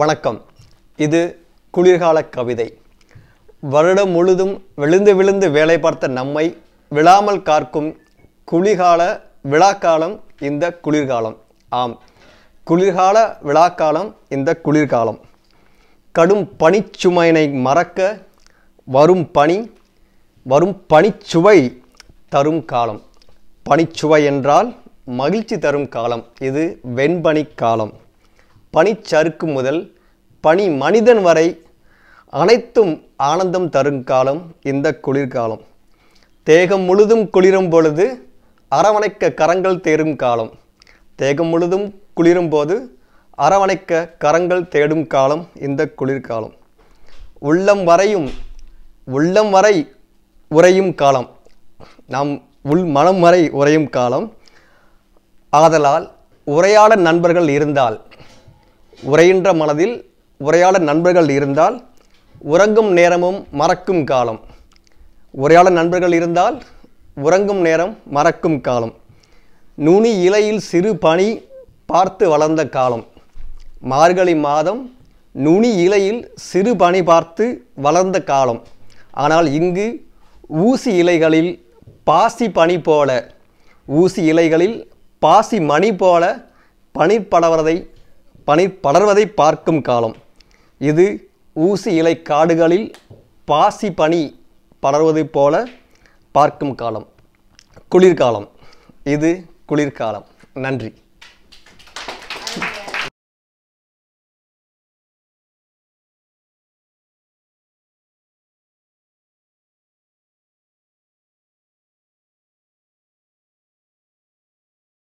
வணக்கம் இது குளிர்கால கவிதை வருடம் முழுதும் விழுந்து விழுந்து வேலை பார்த்த நம்மை விழாமல் காக்கும் குளிர்கால விழாக்காலம் இந்த குளிர்காலம் ஆம் குளிர்கால விழாக்காலம் இந்த குளிர்காலம் கடும் பனிச்சுமையினை மறக்க வரும் பனி வரும் பனிச்சுவை தரும் காலம் பனிச்சுவை என்றால் மகிழ்ச்சி தரும் காலம் இது வெண்பனி காலம் பனிச்சறுக்கு முதல் பனி மனிதன் வரை அனைத்தும் ஆனந்தம் தரும் காலம் இந்த குளிர்காலம் தேகம் முழுதும் குளிரும் பொழுது அரவணைக்க கரங்கள் தேடும் காலம் தேகம் முழுதும் குளிரும் போது அரவணைக்க கரங்கள் தேடும் காலம் இந்த குளிர்காலம் உள்ளம் வரையும் உள்ளம் வரை உறையும் காலம் நாம் உள் மனம் வரை உறையும் காலம் ஆதலால் உரையாட நண்பர்கள் இருந்தால் உரையின்ற மனதில் உரையாட நண்பர்கள் இருந்தால் உறங்கும் நேரமும் மறக்கும் காலம் உரையாட நண்பர்கள் இருந்தால் உறங்கும் நேரம் மறக்கும் காலம் நுனி இலையில் சிறு பனி பார்த்து வளர்ந்த காலம் மார்கழி மாதம் நுனி இலையில் சிறு பனி பார்த்து வளர்ந்த காலம் ஆனால் இங்கு ஊசி இலைகளில் பாசி பனி போல ஊசி இலைகளில் பாசி மணி போல பனி படவதை பனி படர்வதை பார்க்கும் காலம் இது ஊசி இலை காடுகளில் பாசி பனி படர்வது போல பார்க்கும் காலம் குளிர்காலம் இது குளிர்காலம் நன்றி